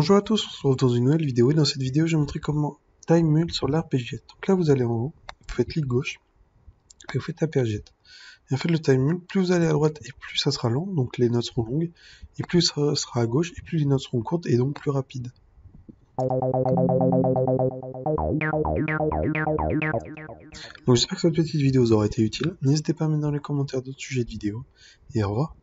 Bonjour à tous, on se retrouve dans une nouvelle vidéo et dans cette vidéo je vais montrer comment time mule sur l'arpégiette. Donc là vous allez en haut, vous faites clic gauche et vous faites arpégiette. Et en fait le time plus vous allez à droite et plus ça sera long, donc les notes seront longues, et plus ça sera à gauche et plus les notes seront courtes et donc plus rapides. Donc j'espère que cette petite vidéo vous aura été utile, n'hésitez pas à mettre dans les commentaires d'autres sujets de vidéo et au revoir.